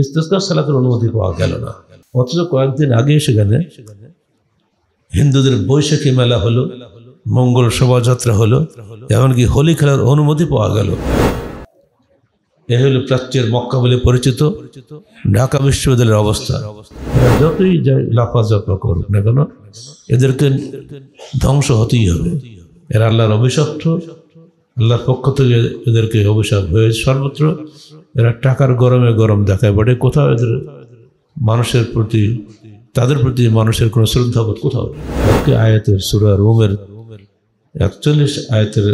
ইস্তেস্কার সালাতের অনুমতি পাওয়া গেল না অথচ কয়েকদিন আগে সেখানে হিন্দুদের বৈশাখী মেলা হলো মঙ্গল শোভাযাত্রা হলো এমনকি হোলি খেলার অনুমতি পাওয়া গেল এ হলো প্রাচ্যের মক্কা বলে পরিচিত ঢাকা বিশ্ববিদ্যালয়ের অবস্থা যতই লাফাজাফা করুক না কেন এদেরকে ধ্বংস হতেই হবে এরা আল্লাহর অভিশপ্ত আল্লাহর পক্ষ থেকে এদেরকে অভিশাপ হয়ে সর্বত্র এরা টাকার গরমে গরম দেখায় বটে কোথাও এদের মানুষের প্রতি তাদের প্রতি মানুষের কোনো বোধ কোথাও কি আয়াতের সুরা রোমের একচল্লিশ আয়াতের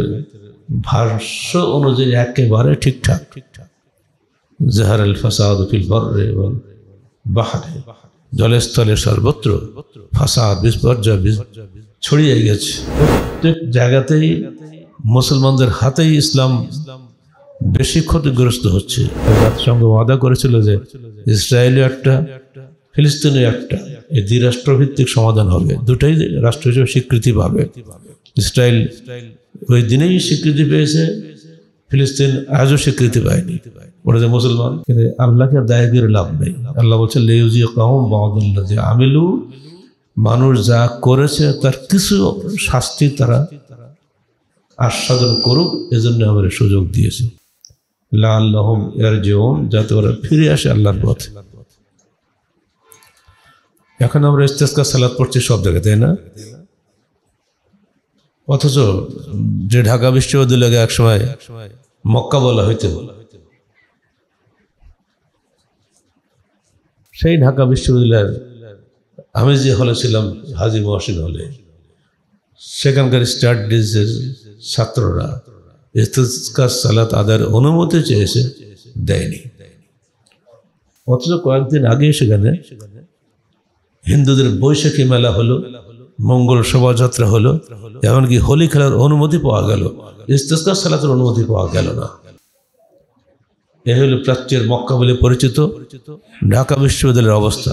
ভাষ্য অনুযায়ী একেবারে ঠিকঠাক ঠিকঠাক জাহার আল ফাসাদ ফিল বর্রে এবং বাহারে জলস্থলে সর্বত্র ফাসাদ বিপর্যয় ছড়িয়ে গেছে প্রত্যেক জায়গাতেই মুসলমানদের হাতেই ইসলাম বেশি ক্ষতিগ্রস্ত হচ্ছে জাতিসংঘ ওয়াদা করেছিল যে ইসরায়েলি একটা ফিলিস্তিনি একটা এই রাষ্ট্রভিত্তিক সমাধান হবে দুটাই রাষ্ট্র হিসেবে স্বীকৃতি পাবে ইসরায়েল ওই দিনেই স্বীকৃতি পেয়েছে ফিলিস্তিন আজও স্বীকৃতি পায়নি ওরা যে মুসলমান কিন্তু আল্লাহকে দায়গির লাভ নেই আল্লাহ বলছে লেউজি কাহম বাউদুল্লাহ যে আমিলু মানুষ যা করেছে তার কিছু শাস্তি তারা আস্বাদন করুক এজন্য আমার সুযোগ দিয়েছে লাহম এর জীবন যাতে ওরা ফিরে আসে আল্লাহর পথে এখন আমরা ইস্তেস্কার সালাদ পড়ছি সব জায়গায় তাই না অথচ যে ঢাকা বিশ্ববিদ্যালয়কে একসময় মক্কা বলা হইতে সেই ঢাকা বিশ্ববিদ্যালয়ের আমি যে হলে ছিলাম হাজি মহসিন হলে সেখানকার স্টাডিজের ছাত্ররা ইস্তেস্কার সালাত আদার অনুমতি চেয়েছে দেয়নি অথচ কয়েকদিন আগে সেখানে হিন্দুদের বৈশাখী মেলা হলো মঙ্গল শোভাযাত্রা হলো এমনকি হোলি খেলার অনুমতি পাওয়া গেল ইস্তেস্কার সালাতের অনুমতি পাওয়া গেল না এ হলো প্রাচ্যের মক্কা বলে পরিচিত ঢাকা বিশ্ববিদ্যালয়ের অবস্থা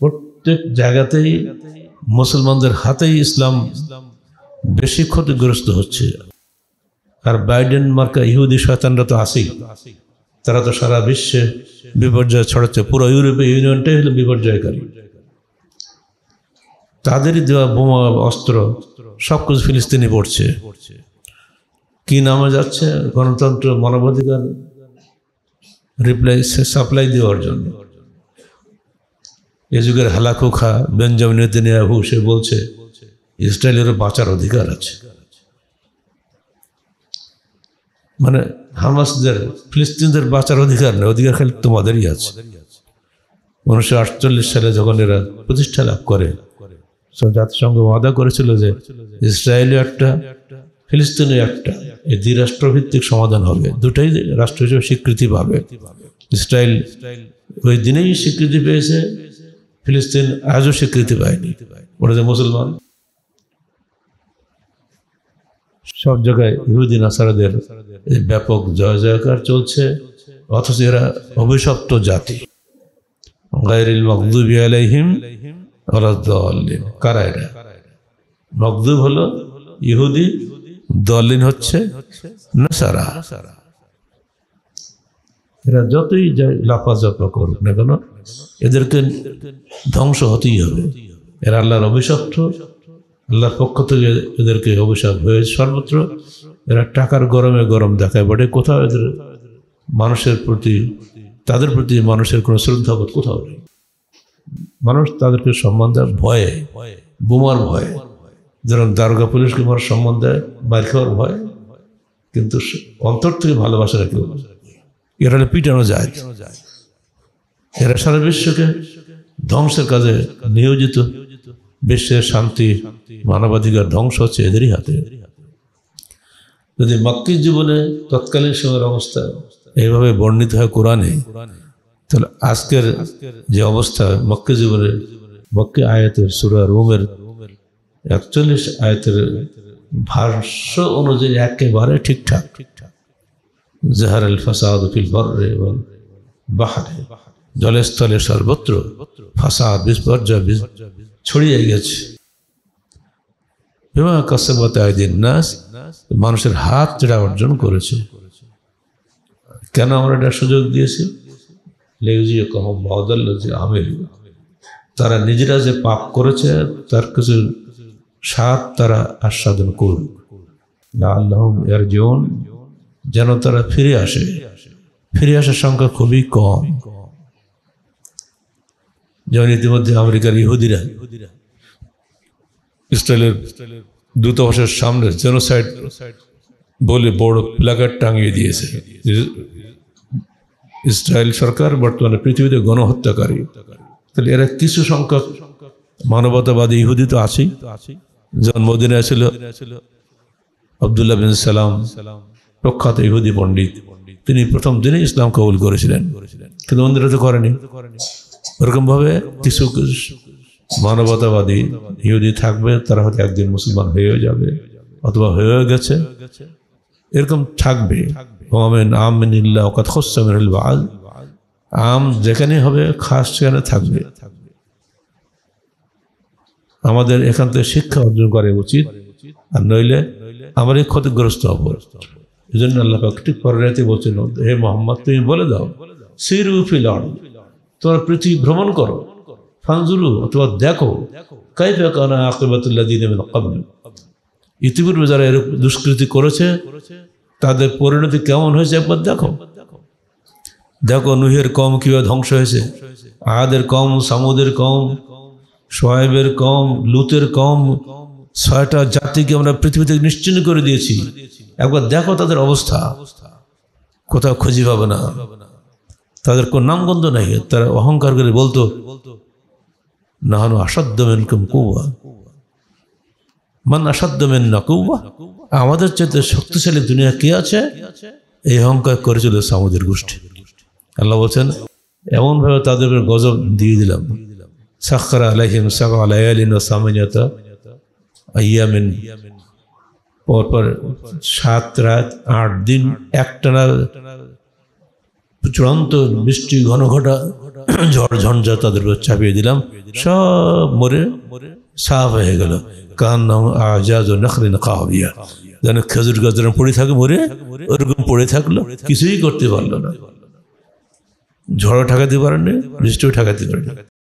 প্রত্যেক জায়গাতেই মুসলমানদের হাতেই ইসলাম বেশি ক্ষতিগ্রস্ত হচ্ছে আর বাইডেন মার্কা ইহুদি শয়তানরা তো আসেই তারা তো সারা বিশ্বে বিপর্যয় ছড়াচ্ছে পুরো ইউরোপীয় ইউনিয়নটাই হলো বিপর্যয়কারী তাদেরই দেওয়া বোমা অস্ত্র সব কিছু ফিলিস্তিনি পড়ছে কি নামে যাচ্ছে গণতন্ত্র মানবাধিকার রিপ্লাই সাপ্লাই দেওয়ার জন্য এ যুগের হালাকুখা বেঞ্জামিন নেতিনিয়াহু সে বলছে ইসরায়েলেরও বাঁচার অধিকার আছে মানে হামাসদের ফিলিস্তিনদের বাঁচার অধিকার নেই অধিকার খালি তোমাদেরই আছে উনিশশো আটচল্লিশ সালে যখন এরা প্রতিষ্ঠা লাভ করে জাতিসংঘ ওয়াদা করেছিল যে ইসরায়েলও একটা ফিলিস্তিনের একটা এই দ্বিরাষ্ট্রভিত্তিক সমাধান হবে দুটাই রাষ্ট্র হিসেবে স্বীকৃতি পাবে ইসরায়েল ওই দিনেই স্বীকৃতি পেয়েছে ফিলিস্তিন আজও স্বীকৃতি পায়নি ওরা যে মুসলমান সব জায়গায় ইহুদিন আসারাদের ব্যাপক জয় জয়কার চলছে অথচ এরা অভিশপ্ত জাতি মকদুবি আলাইহিম কারা এরা মকদুব হলো ইহুদি দলিন হচ্ছে নাসারা এরা যতই লাফাঝাফা করুক না কেন এদেরকে ধ্বংস হতেই হবে এরা আল্লাহর অভিশপ্ত আল্লাহর পক্ষ থেকে এদেরকে অভিশাপ হয়েছে সর্বত্র এরা টাকার গরমে গরম দেখায় বটে কোথাও এদের মানুষের প্রতি তাদের প্রতি মানুষের কোনো শ্রদ্ধাবোধ কোথাও নেই মানুষ তাদেরকে সম্মান দেয় ভয়ে বোমার ভয়ে যেরকম দারোগা পুলিশকে মানুষ সম্মান দেয় বাইর খাওয়ার ভয় কিন্তু অন্তর থেকে ভালোবাসা রাখে এরা পিটানো যায় এরা সারা বিশ্বকে ধ্বংসের কাজে নিয়োজিত বিশ্বের শান্তি মানবাধিকার ধ্বংস হচ্ছে এদেরই হাতে যদি মাক্কির জীবনে তৎকালীন সময়ের অবস্থা এইভাবে বর্ণিত হয় কোরআনে তাহলে আজকের যে অবস্থা মক্কি জীবনে মক্কি আয়াতের সুরা রোমের একচল্লিশ আয়াতের ভাষ্য অনুযায়ী একেবারে ঠিকঠাক ঠিকঠাক জাহার আল ফাসাদ ফিল বর্রে এবং বাহারে জলে স্থলে সর্বত্র ফাসাদ বিপর্যয় ছড়িয়ে গেছে বিমা কাসেবাতে আইদিন নাস মানুষের হাত যেটা অর্জন করেছে কেন আমরা এটা সুযোগ দিয়েছি লেউজিও কহ বদল যে আমির তারা নিজেরা যে পাপ করেছে তার কিছু স্বাদ তারা আস্বাদন করুক আল্লাহ এর জীবন যেন তারা ফিরে আসে ফিরে আসার সংখ্যা খুবই কম যেমন ইতিমধ্যে আমেরিকার ইহুদিরা ইসরায়েলের দূতাবাসের সামনে জেনোসাইড বলে বড় প্ল্যাকার্ড টাঙিয়ে দিয়েছে ইসরায়েল সরকার বর্তমানে পৃথিবীতে গণহত্যাকারী তাহলে এরা কিছু সংখ্যক মানবতাবাদী ইহুদি তো আছেই জন্মদিনে ছিল আবদুল্লাহ বিন সালাম প্রখ্যাত ইহুদি পণ্ডিত তিনি প্রথম দিনে ইসলাম কবুল করেছিলেন কিন্তু অন্যরা তো করেনি এরকম ভাবে কিছু মানবতাবাদী ইহুদি থাকবে তারা হয়তো একদিন মুসলমান হয়েও যাবে অথবা হয়েও গেছে এরকম থাকবে আম যেখানে হবে খাস সেখানে থাকবে আমাদের এখান থেকে শিক্ষা অর্জন করা উচিত আর নইলে আমরা ক্ষতিগ্রস্ত হব এই জন্য আল্লাহ ঠিক পরে রাতে বলছেন হে মোহাম্মদ তুমি বলে দাও সিরুফিল আর্ড তোমরা পৃথিবী ভ্রমণ করো ফানজুরু অথবা দেখো দিন ইতিপূর্বে যারা এরকম দুষ্কৃতি করেছে তাদের পরিণতি কেমন হয়েছে একবার দেখো দেখো নুহের কম কিভাবে ধ্বংস হয়েছে আদের কম সামুদের কম সোহেবের কম লুতের কম ছয়টা জাতিকে আমরা পৃথিবী থেকে নিশ্চিন্ন করে দিয়েছি একবার দেখো তাদের অবস্থা কোথাও খুঁজি পাবে না তাদের কোনো নামগন্ধ নাই তারা অহংকার করে বলতো নাহানু আসাদ্যমেন কুম কৌয়া মান আসাদ্যমেন না কৌয়া আমাদের চাইতে শক্তিশালী দুনিয়া কি আছে এই অহংকার করেছিল সামুদের গোষ্ঠী আল্লাহ বলছেন এমনভাবে তাদের গজব দিয়ে দিলাম সাক্ষরা আলাইহিম সাকা আলাইয়ালিন ও সামিনিয়তা আইয়ামিন পরপর সাত রাত আট দিন একটানা চূড়ান্ত বৃষ্টি ঘন ঘটা ঝড় ঝঞ্ঝা তাদের চাপিয়ে দিলাম সব মরে সাফ হয়ে গেল কার নাম আজাজ ও নখরিন কাহিয়া যেন খেজুর গাছ যেন পড়ে থাকে মরে ওরকম পড়ে থাকলো কিছুই করতে পারলো না ঝড়ও ঠেকাতে পারেনি বৃষ্টিও ঠেকাতে পারেনি